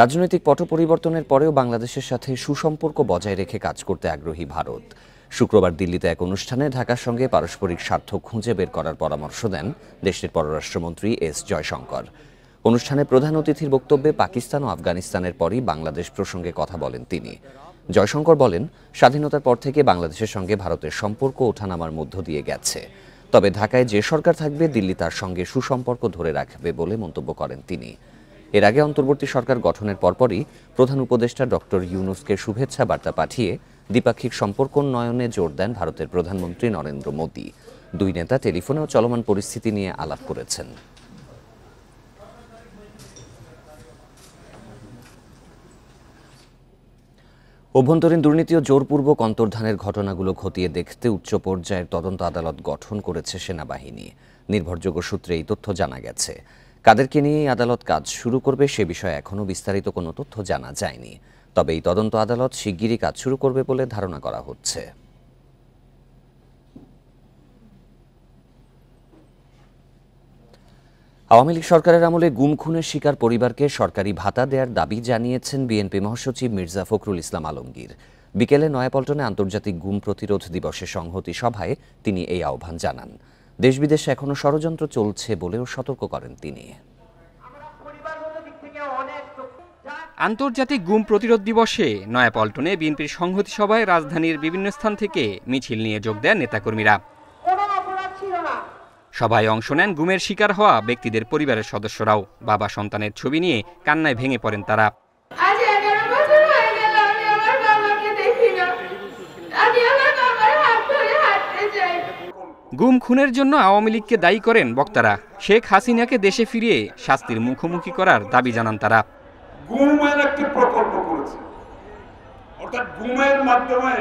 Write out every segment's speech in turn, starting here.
রাজনৈতিক পট পরিবর্তনের পরেও বাংলাদেশের সাথে সুসম্পর্ক বজায় রেখে কাজ করতে আগ্রহী ভারত শুক্রবার দিল্লিতে এক অনুষ্ঠানে ঢাকার সঙ্গে পারস্পরিক স্বার্থ খুঁজে বের করার পরামর্শ দেন দেশটির পররাষ্ট্রমন্ত্রী এস জয়শঙ্কর অনুষ্ঠানে প্রধান অতিথির বক্তব্যে পাকিস্তান ও আফগানিস্তানের পরই বাংলাদেশ প্রসঙ্গে কথা বলেন তিনি জয়শঙ্কর বলেন স্বাধীনতার পর থেকে বাংলাদেশের সঙ্গে ভারতের সম্পর্ক ওঠানামার মধ্য দিয়ে গেছে তবে ঢাকায় যে সরকার থাকবে দিল্লি তার সঙ্গে সুসম্পর্ক ধরে রাখবে বলে মন্তব্য করেন তিনি এর আগে অন্তর্বর্তী সরকার গঠনের পরপরই প্রধান উপদেষ্টা ডক্টর ইউনুসকে শুভেচ্ছা বার্তা পাঠিয়ে দ্বিপাক্ষিক সম্পর্ক উন্নয়নে জোর দেন ভারতের প্রধানমন্ত্রী নরেন্দ্র মোদী দুই নেতা টেলিফোনেও চলমান পরিস্থিতি নিয়ে আলাপ করেছেন অভ্যন্তরীণ দুর্নীতি ও জোরপূর্বক অন্তর্ধানের ঘটনাগুলো খতিয়ে দেখতে উচ্চ পর্যায়ের তদন্ত আদালত গঠন করেছে সেনাবাহিনী নির্ভরযোগ্য সূত্রে এই তথ্য জানা গেছে কাদেরকে নিয়ে আদালত কাজ শুরু করবে সে বিষয়ে এখনও বিস্তারিত কোনো তথ্য জানা যায়নি তবে এই তদন্ত আদালত শিগগিরই কাজ শুরু করবে বলে ধারণা করা হচ্ছে আওয়ামী লীগ সরকারের আমলে গুম খুনের শিকার পরিবারকে সরকারি ভাতা দেওয়ার দাবি জানিয়েছেন বিএনপি মহাসচিব মির্জা ফখরুল ইসলাম আলমগীর বিকেলে নয়াপল্টনে আন্তর্জাতিক গুম প্রতিরোধ দিবসে সংহতি সভায় তিনি এই আহ্বান জানান দেশ বিদেশে এখনও ষড়যন্ত্র চলছে বলেও সতর্ক করেন তিনি আন্তর্জাতিক গুম প্রতিরোধ দিবসে নয়াপল্টনে বিএনপির সংহতি সভায় রাজধানীর বিভিন্ন স্থান থেকে মিছিল নিয়ে যোগ দেন নেতাকর্মীরা সভায় অংশ নেন গুমের শিকার হওয়া ব্যক্তিদের পরিবারের সদস্যরাও বাবা সন্তানের ছবি নিয়ে কান্নায় ভেঙে পড়েন তারা গুম খুনের জন্য আওয়ামী লীগকে দায়ী করেন বক্তারা শেখ হাসিনাকে দেশে ফিরিয়ে শাস্তির মুখোমুখি করার দাবি জানান তারা গুমের একটি প্রকল্প করেছে অর্থাৎ গুমের মাধ্যমে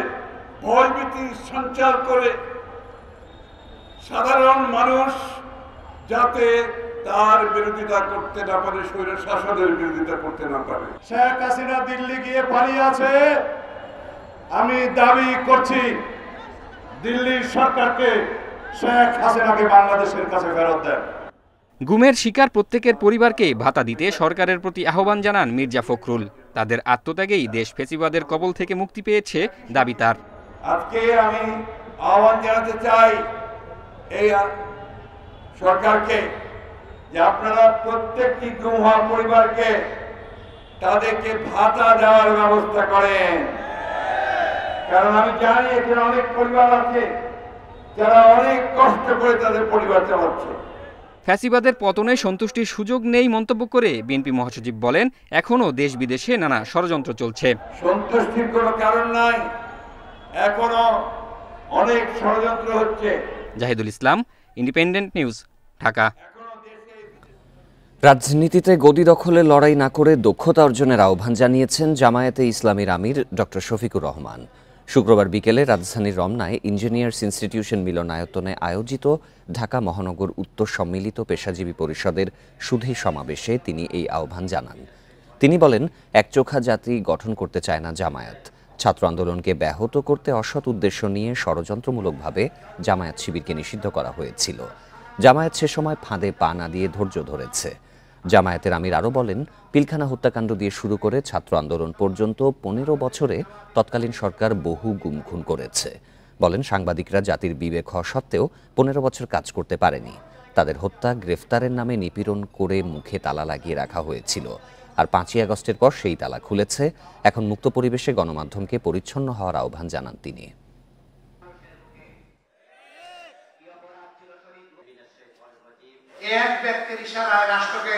ভয়ভীতি সঞ্চার করে সাধারণ মানুষ যাতে তার বিরোধিতা করতে না পারে শরীরের শাসনের বিরোধিতা করতে না পারে শেখ হাসিনা দিল্লি গিয়ে পালিয়ে আছে আমি দাবি করছি দিল্লির সরকারকে শেখ হাসিনাকে বাংলাদেশের কাছে ফেরত দেন গুমের শিকার প্রত্যেকের পরিবারকে ভাতা দিতে সরকারের প্রতি আহ্বান জানান মির্জা ফখরুল তাদের আত্মত্যাগেই দেশ ফেসিবাদের কবল থেকে মুক্তি পেয়েছে দাবি তার আজকে আমি আহ্বান জানাতে চাই এই সরকারকে যে আপনারা প্রত্যেকটি গুম পরিবারকে তাদেরকে ভাতা দেওয়ার ব্যবস্থা করেন কারণ আমি জানি এখানে অনেক পরিবার আছে যারা অনেক কষ্ট করে তাদের পরিবার চালাচ্ছে ফ্যাসিবাদের পতনে সন্তুষ্টির সুযোগ নেই মন্তব্য করে বিএনপি মহাসচিব বলেন এখনও দেশ বিদেশে নানা ষড়যন্ত্র চলছে সন্তুষ্টির কোনো কারণ নাই এখনও অনেক ষড়যন্ত্র হচ্ছে জাহিদুল ইসলাম ইন্ডিপেন্ডেন্ট নিউজ ঢাকা রাজনীতিতে গদি দখলে লড়াই না করে দক্ষতা অর্জনের আহ্বান জানিয়েছেন জামায়াতে ইসলামীর আমির ড শফিকুর রহমান শুক্রবার বিকেলে রাজধানীর রমনায় ইঞ্জিনিয়ার্স ইনস্টিটিউশন মিলনায়তনে আয়োজিত ঢাকা মহানগর উত্তর সম্মিলিত পেশাজীবী পরিষদের সুধী সমাবেশে তিনি এই আহ্বান জানান তিনি বলেন একচোখা জাতি গঠন করতে চায় না জামায়াত ছাত্র আন্দোলনকে ব্যাহত করতে অসৎ উদ্দেশ্য নিয়ে ষড়যন্ত্রমূলকভাবে জামায়াত শিবিরকে নিষিদ্ধ করা হয়েছিল জামায়াত সে সময় ফাঁদে পা না দিয়ে ধৈর্য ধরেছে জামায়াতের আমির আরও বলেন পিলখানা হত্যাকাণ্ড দিয়ে শুরু করে ছাত্র আন্দোলন পর্যন্ত পনেরো বছরে তৎকালীন সরকার বহু গুমখুন করেছে বলেন সাংবাদিকরা জাতির বিবেক হওয়া সত্ত্বেও পনেরো বছর কাজ করতে পারেনি তাদের হত্যা গ্রেফতারের নামে নিপীড়ন করে মুখে তালা লাগিয়ে রাখা হয়েছিল আর পাঁচই আগস্টের পর সেই তালা খুলেছে এখন মুক্ত পরিবেশে গণমাধ্যমকে পরিচ্ছন্ন হওয়ার আহ্বান জানান তিনি এক ব্যক্তির ইশারায় রাষ্ট্রকে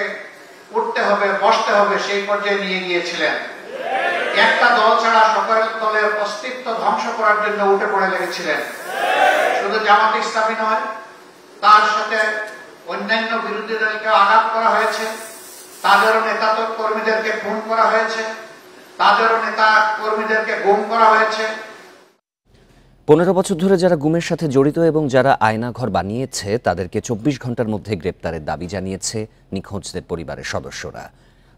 উঠতে হবে বসতে হবে সেই পর্যায়ে নিয়ে গিয়েছিলেন একটা দল ছাড়া সকল দলের অস্তিত্ব ধ্বংস করার জন্য উঠে পড়ে লেগেছিলেন শুধু জামাত ইসলামী নয় তার সাথে অন্যান্য বিরোধী দলকে আঘাত করা হয়েছে তাদেরও নেতা কর্মীদেরকে খুন করা হয়েছে তাদেরও নেতা কর্মীদেরকে গুম করা হয়েছে পনেরো বছর ধরে যারা গুমের সাথে জড়িত এবং যারা আয়নাঘর বানিয়েছে তাদেরকে চব্বিশ ঘন্টার মধ্যে গ্রেপ্তারের দাবি জানিয়েছে নিখোঁজদের পরিবারের সদস্যরা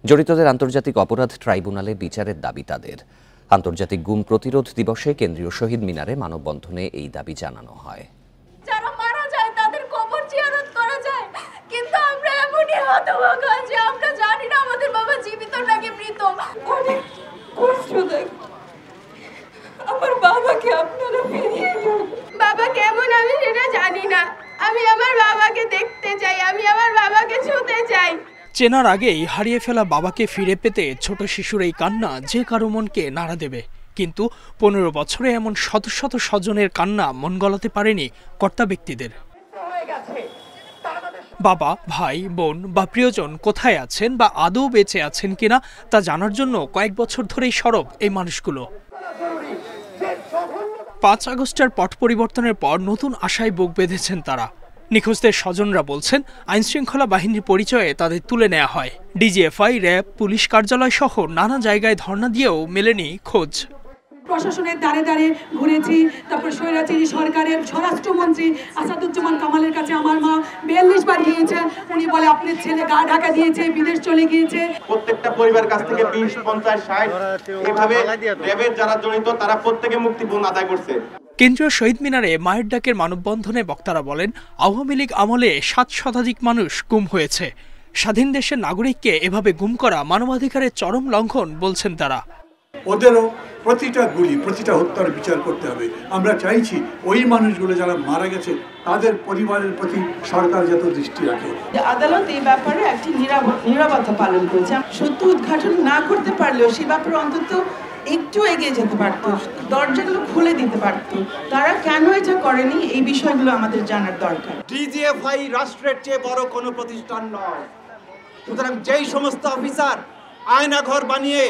জড়িতদের আন্তর্জাতিক অপরাধ ট্রাইব্যুনালে বিচারের দাবি তাদের আন্তর্জাতিক গুম প্রতিরোধ দিবসে কেন্দ্রীয় শহীদ মিনারে মানববন্ধনে এই দাবি জানানো হয় আমরা জানি না আমাদের বাবা জীবিত নাকি মৃত আমার বাবাকে আপনারা ফিরিয়ে বাবা কেমন আমি সেটা জানি না আমি আমার বাবাকে দেখতে চাই আমি আমার বাবাকে ছুঁতে চাই চেনার আগেই হারিয়ে ফেলা বাবাকে ফিরে পেতে ছোট শিশুর এই কান্না যে কারো মনকে নাড়া দেবে কিন্তু পনেরো বছরে এমন শত শত স্বজনের কান্না মন গলাতে পারেনি কর্তা ব্যক্তিদের বাবা ভাই বোন বা প্রিয়জন কোথায় আছেন বা আদৌ বেঁচে আছেন কিনা তা জানার জন্য কয়েক বছর ধরেই সরব এই মানুষগুলো পাঁচ আগস্টের পট পরিবর্তনের পর নতুন আশায় বুক বেঁধেছেন তারা নিখোঁজদের স্বজনরা বলছেন আইনশৃঙ্খলা বাহিনীর পরিচয়ে তাদের তুলে নেওয়া হয় ডিজিএফআই র্যাব পুলিশ কার্যালয় সহ নানা জায়গায় ধর্ণা দিয়েও মেলেনি খোঁজ প্রশাসনের দ্বারে দ্বারে ঘুরেছি তারপর স্বৈরাচারী সরকারের স্বরাষ্ট্রমন্ত্রী আসাদুজ্জামান কামালের কাছে আমার মা বিয়াল্লিশ বার গিয়েছে উনি বলে আপনার ছেলে গা ঢাকা দিয়েছে বিদেশ চলে গিয়েছে প্রত্যেকটা পরিবার কাছ থেকে বিশ পঞ্চাশ ষাট এভাবে র্যাবের যারা জড়িত তারা প্রত্যেকে মুক্তিপণ আদায় করছে কেন্দ্রীয় শহীদ মিনারে মায়ের ডাকের মানববন্ধনে বক্তারা বলেন আওয়ামী লীগ আমলে সাত শতাধিক মানুষ গুম হয়েছে স্বাধীন দেশের নাগরিককে এভাবে গুম করা মানবাধিকারের চরম লঙ্ঘন বলছেন তারা ওদেরও প্রতিটা গুলি প্রতিটা হত্যার বিচার করতে হবে আমরা চাইছি ওই মানুষগুলো যারা মারা গেছে তাদের পরিবারের প্রতি সরকার যত দৃষ্টি রাখে আদালত এই ব্যাপারে একটি নিরাপত্তা পালন করেছে সত্য উদ্ঘাটন না করতে পারলেও সে ব্যাপারে অন্তত একটু এগিয়ে যেতে পারতো দরজাগুলো খুলে দিতে পারতো তারা কেন এটা করেনি এই বিষয়গুলো আমাদের জানার দরকার ডিজিএফআই রাষ্ট্রের চেয়ে বড় কোনো প্রতিষ্ঠান নয় সুতরাং যেই সমস্ত অফিসার আয়নাঘর বানিয়ে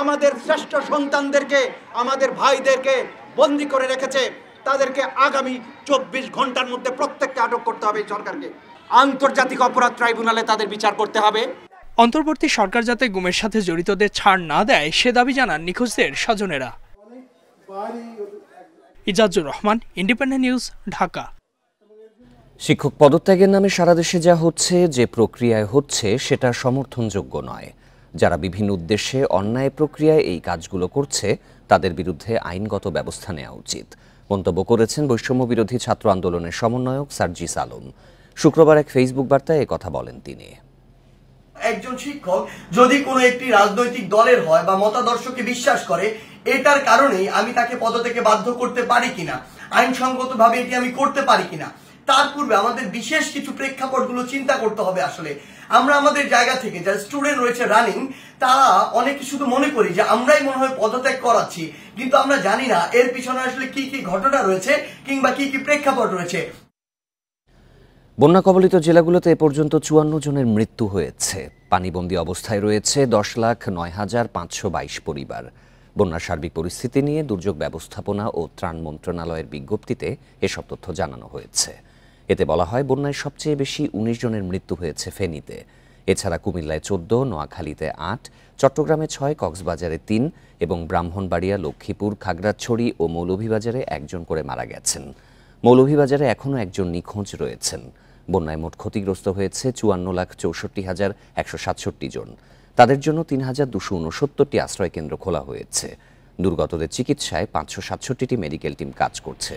আমাদের শ্রেষ্ঠ সন্তানদেরকে আমাদের ভাইদেরকে বন্দি করে রেখেছে তাদেরকে আগামী চব্বিশ ঘন্টার মধ্যে প্রত্যেককে আটক করতে হবে সরকারকে আন্তর্জাতিক অপরাধ ট্রাইব্যুনালে তাদের বিচার করতে হবে অন্তর্বর্তী সরকার যাতে গুমের সাথে জড়িতদের ছাড় না দেয় সে দাবি জানান নিখোঁজদের স্বজনেরা ইজাজুর রহমান ইন্ডিপেন্ডেন্ট নিউজ ঢাকা শিক্ষক পদত্যাগের নামে সারা দেশে যা হচ্ছে যে প্রক্রিয়ায় হচ্ছে সেটা সমর্থনযোগ্য নয় যারা বিভিন্ন উদ্দেশ্যে অন্যায় প্রক্রিয়ায় এই কাজগুলো করছে তাদের বিরুদ্ধে আইনগত ব্যবস্থা নেওয়া উচিত মন্তব্য করেছেন বৈষম্য বিরোধী ছাত্র আন্দোলনের সমন্বয়ক সার্জিস আলম শুক্রবার এক ফেসবুক বার্তায় কথা বলেন তিনি একজন শিক্ষক যদি কোনো একটি রাজনৈতিক দলের হয় বা মতাদর্শকে বিশ্বাস করে এটার কারণেই আমি তাকে পদ থেকে বাধ্য করতে পারি কিনা আইনসঙ্গতভাবে এটি আমি করতে পারি কিনা তার পূর্বে আমাদের বিশেষ কিছু প্রেক্ষাপটগুলো চিন্তা করতে হবে আসলে আমরা আমাদের জায়গা থেকে যারা স্টুডেন্ট রয়েছে রানিং তারা অনেকে শুধু মনে করি যে আমরাই মনে হয় পদত্যাগ করাচ্ছি কিন্তু আমরা জানি না এর পিছনে আসলে কি কি ঘটনা রয়েছে কিংবা কি কি প্রেক্ষাপট রয়েছে বন্যা কবলিত জেলাগুলোতে এ পর্যন্ত চুয়ান্ন জনের মৃত্যু হয়েছে পানিবন্দী অবস্থায় রয়েছে দশ লাখ নয় হাজার পাঁচশো বাইশ পরিবার বন্যার সার্বিক পরিস্থিতি নিয়ে দুর্যোগ ব্যবস্থাপনা ও ত্রাণ মন্ত্রণালয়ের বিজ্ঞপ্তিতে এসব তথ্য জানানো হয়েছে এতে বলা হয় বন্যায় সবচেয়ে বেশি উনিশ জনের মৃত্যু হয়েছে ফেনীতে এছাড়া কুমিল্লায় চোদ্দ নোয়াখালীতে আট চট্টগ্রামে ছয় কক্সবাজারে তিন এবং ব্রাহ্মণবাড়িয়া লক্ষ্মীপুর খাগড়াছড়ি ও মৌলভীবাজারে একজন করে মারা গেছেন মৌলভীবাজারে এখনও একজন নিখোঁজ রয়েছেন বন্যায় মোট ক্ষতিগ্রস্ত হয়েছে চুয়ান্ন লাখ চৌষট্টি হাজার একশো সাতষট্টি জন তাদের জন্য তিন হাজার দুশো উনসত্তরটি আশ্রয়কেন্দ্র খোলা হয়েছে দুর্গতদের চিকিৎসায় পাঁচশো সাতষট্টিটি মেডিকেল টিম কাজ করছে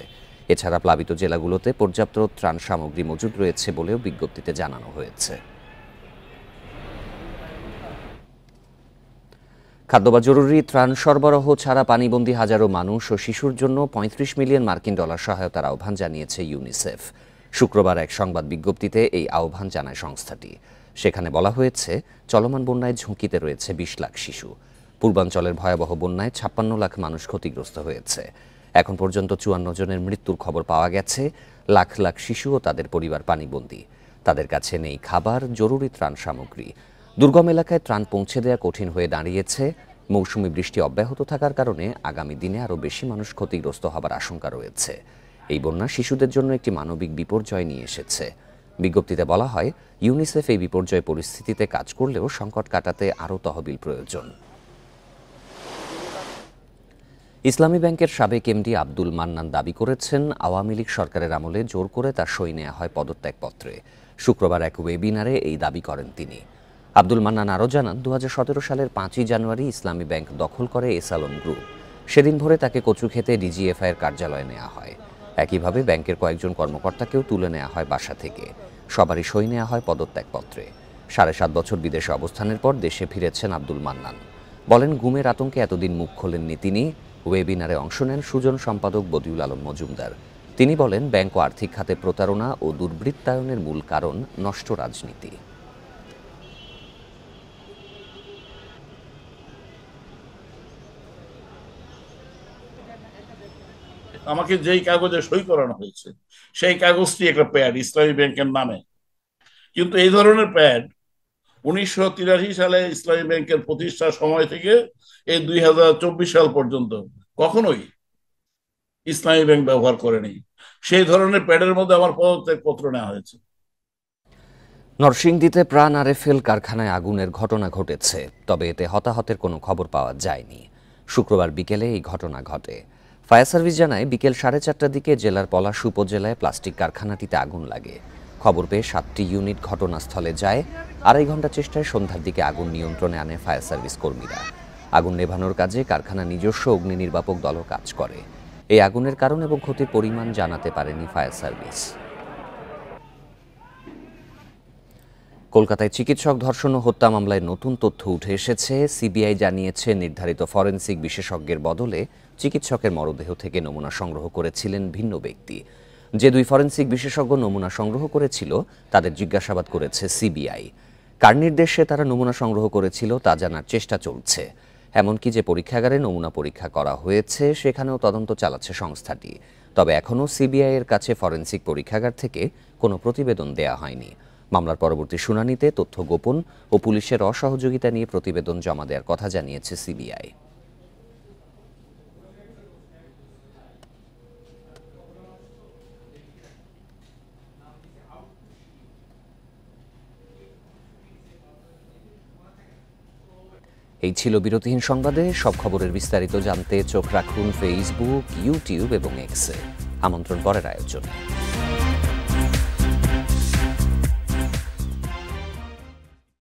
এছাড়া প্লাবিত জেলাগুলোতে পর্যাপ্ত ত্রাণ সামগ্রী মজুদ রয়েছে বলেও বিজ্ঞপ্তিতে জানানো হয়েছে খাদ্য বা জরুরি ত্রাণ সরবরাহ ছাড়া পানিবন্দী হাজারো মানুষ ও শিশুর জন্য ৩৫ মিলিয়ন মার্কিন ডলার সহায়তার আহ্বান জানিয়েছে ইউনিসেফ শুক্রবার এক সংবাদ বিজ্ঞপ্তিতে এই আহ্বান জানায় সংস্থাটি সেখানে বলা হয়েছে চলমান বন্যায় ঝুঁকিতে রয়েছে বিশ লাখ শিশু পূর্বাঞ্চলের ভয়াবহ বন্যায় ছাপ্পান্ন লাখ মানুষ ক্ষতিগ্রস্ত হয়েছে এখন পর্যন্ত চুয়ান্ন জনের মৃত্যুর খবর পাওয়া গেছে লাখ লাখ শিশু ও তাদের পরিবার পানিবন্দী তাদের কাছে নেই খাবার জরুরি ত্রাণ সামগ্রী দুর্গম এলাকায় ত্রাণ পৌঁছে দেওয়া কঠিন হয়ে দাঁড়িয়েছে মৌসুমি বৃষ্টি অব্যাহত থাকার কারণে আগামী দিনে আরও বেশি মানুষ ক্ষতিগ্রস্ত হবার আশঙ্কা রয়েছে এই বন্যা শিশুদের জন্য একটি মানবিক বিপর্যয় নিয়ে এসেছে বিজ্ঞপ্তিতে বলা হয় ইউনিসেফ এই বিপর্যয় পরিস্থিতিতে কাজ করলেও সংকট কাটাতে আরও তহবিল প্রয়োজন ইসলামী ব্যাংকের সাবেক এমডি আব্দুল মান্নান দাবি করেছেন আওয়ামী লীগ সরকারের আমলে জোর করে তার সই নেওয়া হয় পদত্যাগপত্রে শুক্রবার এক ওয়েবিনারে এই দাবি করেন তিনি আব্দুল মান্নান আরও জানান দু সালের পাঁচই জানুয়ারি ইসলামী ব্যাংক দখল করে এসালম গ্রুপ সেদিন ভোরে তাকে কচু কচুক্ষেতে ডিজিএফআইয়ের কার্যালয়ে নেওয়া হয় একইভাবে ব্যাংকের কয়েকজন কর্মকর্তাকেও তুলে নেওয়া হয় বাসা থেকে সবারই সই নেওয়া হয় পদত্যাগপত্রে সাড়ে সাত বছর বিদেশে অবস্থানের পর দেশে ফিরেছেন আব্দুল মান্নান বলেন গুমের আতঙ্কে এতদিন মুখ খোলেননি তিনি ওয়েবিনারে অংশ নেন সুজন সম্পাদক বদিউল আলম মজুমদার তিনি বলেন ব্যাংক ও আর্থিক খাতে প্রতারণা ও দুর্বৃত্তায়নের মূল কারণ নষ্ট রাজনীতি আমাকে যেই কাগজে সই করানো হয়েছে সেই কাগজটি একটা প্যাড ইসলামী ব্যাংকের নামে কিন্তু এই ধরনের প্যাড উনিশশো সালে ইসলামী ব্যাংকের প্রতিষ্ঠার সময় থেকে এই দুই সাল পর্যন্ত কখনোই ইসলামী ব্যাংক ব্যবহার করেনি সেই ধরনের প্যাডের মধ্যে আমার পদত্যাগ পত্র নেওয়া হয়েছে নরসিংদীতে প্রাণ আরএফএল কারখানায় আগুনের ঘটনা ঘটেছে তবে এতে হতাহতের কোনো খবর পাওয়া যায়নি শুক্রবার বিকেলে এই ঘটনা ঘটে ফায়ার সার্ভিস জানায় বিকেল সাড়ে চারটার দিকে জেলার পলাশ উপজেলায় প্লাস্টিক কারখানাটিতে আগুন লাগে খবর পেয়ে সাতটি ইউনিট ঘটনাস্থলে যায় আড়াই ঘন্টা চেষ্টায় সন্ধ্যার দিকে আগুন নিয়ন্ত্রণে আনে ফায়ার সার্ভিস কর্মীরা আগুন নেভানোর কাজে কারখানা নিজস্ব অগ্নি নির্বাপক দলও কাজ করে এই আগুনের কারণ এবং ক্ষতির পরিমাণ জানাতে পারেনি ফায়ার সার্ভিস কলকাতায় চিকিৎসক ধর্ষণ ও হত্যা মামলায় নতুন তথ্য উঠে এসেছে সিবিআই জানিয়েছে নির্ধারিত ফরেন্সিক বিশেষজ্ঞের বদলে চিকিৎসকের মরদেহ থেকে নমুনা সংগ্রহ করেছিলেন ভিন্ন ব্যক্তি যে দুই ফরেন্সিক বিশেষজ্ঞ নমুনা সংগ্রহ করেছিল তাদের জিজ্ঞাসাবাদ করেছে সিবিআই কার নির্দেশে তারা নমুনা সংগ্রহ করেছিল তা জানার চেষ্টা চলছে এমনকি যে পরীক্ষাগারে নমুনা পরীক্ষা করা হয়েছে সেখানেও তদন্ত চালাচ্ছে সংস্থাটি তবে এখনও সিবিআইয়ের কাছে ফরেন্সিক পরীক্ষাগার থেকে কোনো প্রতিবেদন দেয়া হয়নি মামলার পরবর্তী শুনানিতে তথ্য গোপন ও পুলিশের অসহযোগিতা নিয়ে প্রতিবেদন জমা দেওয়ার কথা জানিয়েছে সিবিআই এই ছিল বিরতিহীন সংবাদে সব খবরের বিস্তারিত জানতে চোখ রাখুন ফেসবুক ইউটিউব এবং এক্সে আমন্ত্রণ পরের আয়োজনে